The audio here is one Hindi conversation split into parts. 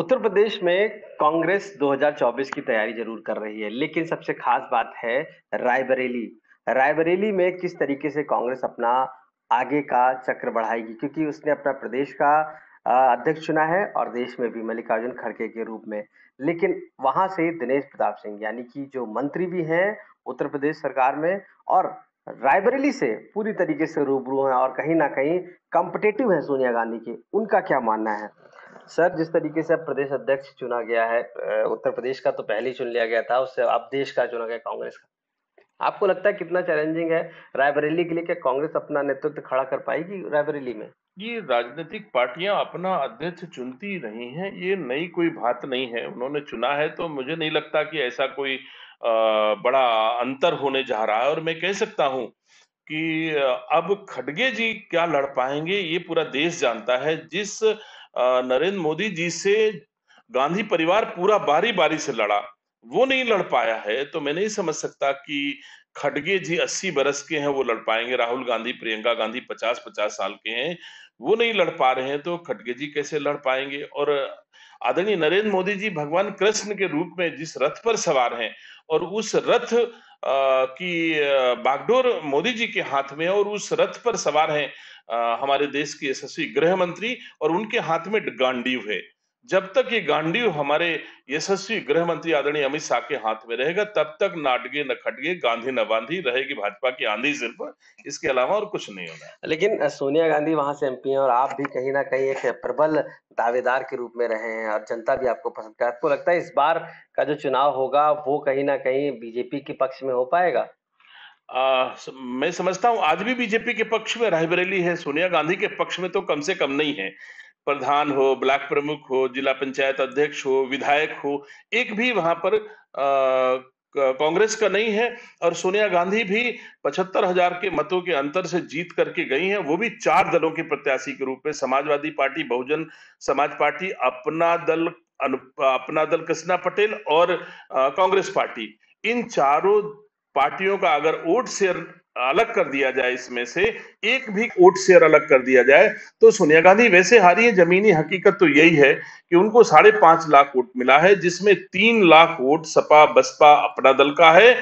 उत्तर प्रदेश में कांग्रेस 2024 की तैयारी जरूर कर रही है लेकिन सबसे खास बात है रायबरेली रायबरेली में किस तरीके से कांग्रेस अपना आगे का चक्र बढ़ाएगी क्योंकि उसने अपना प्रदेश का अध्यक्ष चुना है और देश में भी मल्लिकार्जुन खड़गे के रूप में लेकिन वहां से दिनेश प्रताप सिंह यानी कि जो मंत्री भी हैं उत्तर प्रदेश सरकार में और रायबरेली से पूरी तरीके से रूबरू हैं और कहीं ना कहीं कॉम्पिटेटिव है सोनिया गांधी के उनका क्या मानना है सर जिस तरीके से अब प्रदेश अध्यक्ष चुना गया है उत्तर प्रदेश का तो पहले ही चुन लिया गया था उससे अब देश का चुना गया कांग्रेस का आपको लगता है कितना चैलेंजिंग है रायबरेली के लिए क्या कांग्रेस अपना नेतृत्व खड़ा कर पाएगी रायबरेली में ये राजनीतिक पार्टियां अपना अध्यक्ष चुनती रही है ये नई कोई बात नहीं है उन्होंने चुना है तो मुझे नहीं लगता कि ऐसा कोई बड़ा अंतर होने जा रहा है और मैं कह सकता हूं कि अब खड़गे जी क्या लड़ पाएंगे ये पूरा देश जानता है जिस नरेंद्र मोदी जी से गांधी परिवार पूरा बारी बारी से लड़ा वो नहीं लड़ पाया है तो मैं नहीं समझ सकता कि खड़गे जी अस्सी बरस के हैं वो लड़ पाएंगे राहुल गांधी प्रियंका गांधी पचास पचास साल के हैं वो नहीं लड़ पा रहे हैं तो खड़गे जी कैसे लड़ पाएंगे और आदरणीय नरेंद्र मोदी जी भगवान कृष्ण के रूप में जिस रथ पर सवार हैं और उस रथ की बागडोर मोदी जी के हाथ में और उस रथ पर सवार हैं हमारे देश के यशस्वी गृह मंत्री और उनके हाथ में गांडीव है जब तक ये गांडीव हमारे यशस्वी गृह मंत्री आदरणीय अमित शाह के हाथ में रहेगा तब तक नाटगे न खटगे गांधी न बांधी रहेगी भाजपा की आंधी सिर्फ इसके अलावा और कुछ नहीं होगा लेकिन सोनिया गांधी वहां से एमपी हैं और आप भी कहीं ना कहीं एक प्रबल दावेदार के रूप में रहे हैं और जनता भी आपको पसंद कर आपको लगता है इस बार का जो चुनाव होगा वो कहीं ना कहीं बीजेपी के पक्ष में हो पाएगा आ, मैं समझता हूं आज भी बीजेपी के पक्ष में रायबरेली है सोनिया गांधी के पक्ष में तो कम से कम नहीं है प्रधान हो ब्लॉक प्रमुख हो जिला पंचायत अध्यक्ष हो विधायक हो एक भी वहां पर कांग्रेस का नहीं है और सोनिया गांधी भी पचहत्तर हजार के मतों के अंतर से जीत करके गई हैं वो भी चार दलों के प्रत्याशी के रूप में समाजवादी पार्टी बहुजन समाज पार्टी अपना दल अपना दल कृष्णा पटेल और कांग्रेस पार्टी इन चारों पार्टियों का अगर वोट शेयर अलग कर दिया जाए इसमें से एक भी वोट शेयर अलग कर दिया जाए तो सोनिया गांधी वैसे हारी है जमीनी हकीकत तो यही है कि उनको साढ़े पांच लाख वोट मिला है जिसमें तीन लाख वोट सपा बसपा अपना दल का है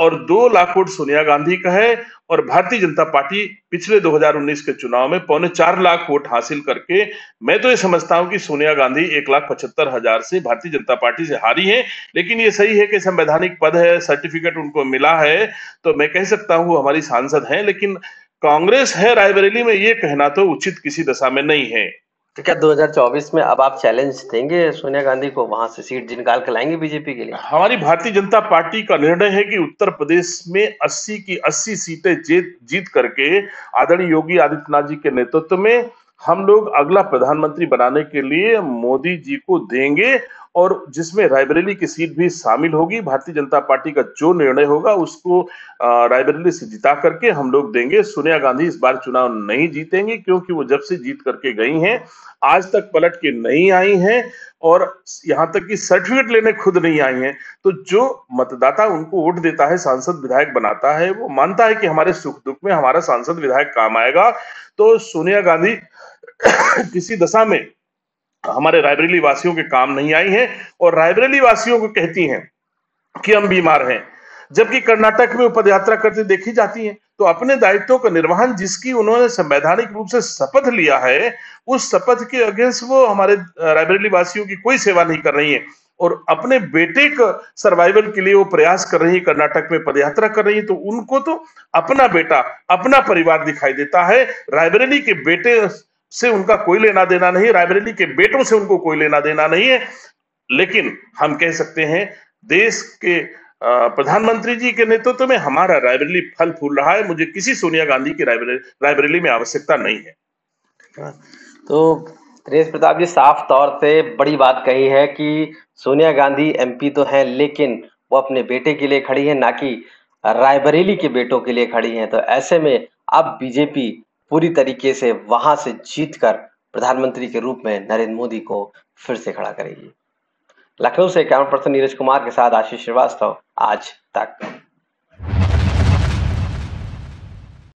और दो लाख वोट सोनिया गांधी का है और भारतीय जनता पार्टी पिछले 2019 के चुनाव में पौने चार लाख वोट हासिल करके मैं तो ये समझता हूं कि सोनिया गांधी एक लाख पचहत्तर हजार से भारतीय जनता पार्टी से हारी हैं लेकिन ये सही है कि संवैधानिक पद है सर्टिफिकेट उनको मिला है तो मैं कह सकता हूं वो हमारी सांसद है लेकिन कांग्रेस है रायबरेली में ये कहना तो उचित किसी दशा में नहीं है तो क्या 2024 में अब आप चैलेंज देंगे सोनिया गांधी को वहां से सीट निकाल कर लाएंगे बीजेपी के लिए हमारी भारतीय जनता पार्टी का निर्णय है कि उत्तर प्रदेश में 80 की 80 सीटें जीत जीत करके आदरणीय योगी आदित्यनाथ जी के नेतृत्व में हम लोग अगला प्रधानमंत्री बनाने के लिए मोदी जी को देंगे और जिसमें रायबरेली की सीट भी शामिल होगी भारतीय जनता पार्टी का जो निर्णय होगा उसको रायबरेली से जिता करके हम लोग देंगे सोनिया गांधी इस बार चुनाव नहीं जीतेंगे क्योंकि वो जब से जीत करके गई हैं आज तक पलट के नहीं आई हैं और यहां तक कि सर्टिफिकेट लेने खुद नहीं आई हैं तो जो मतदाता उनको वोट देता है सांसद विधायक बनाता है वो मानता है कि हमारे सुख दुख में हमारा सांसद विधायक काम आएगा तो सोनिया गांधी किसी दशा में हमारे रायबरेली वासियों के काम नहीं आई हैं और रायबरेली वासियों को कहती हैं कि हम बीमार हैं जबकि कर्नाटक में पद यात्रा करते देखी जाती है तो अपने दायित्व का निर्वहन जिसकी उन्होंने संवैधानिक रूप से शपथ लिया है उस शपथ के अगेंस्ट वो हमारे रायबरेली वासियों की कोई सेवा नहीं कर रही है और अपने बेटे का सर्वाइवल के लिए वो प्रयास कर रही है कर्नाटक में पदयात्रा कर रही है तो उनको तो अपना बेटा अपना परिवार दिखाई देता है रायबरेली के बेटे से उनका कोई लेना देना नहीं रायबरेली के बेटों से उनको कोई लेना देना नहीं है लेकिन हम कह सकते हैं देश के प्रधानमंत्री जी के नेतृत्व में हमारा रायबरेली फल फूल रहा है मुझे किसी सोनिया गांधी की रायबरेली में आवश्यकता नहीं है हाँ, तो तेज प्रताप जी साफ तौर से बड़ी बात कही है कि सोनिया गांधी एमपी तो हैं लेकिन वो अपने बेटे के लिए खड़ी है ना कि रायबरेली के बेटों के लिए खड़ी है तो ऐसे में अब बीजेपी पूरी तरीके से वहां से जीत कर प्रधानमंत्री के रूप में नरेंद्र मोदी को फिर से खड़ा करेगी लखनऊ से कैमरा पर्सन नीरज कुमार के साथ आशीष श्रीवास्तव आज तक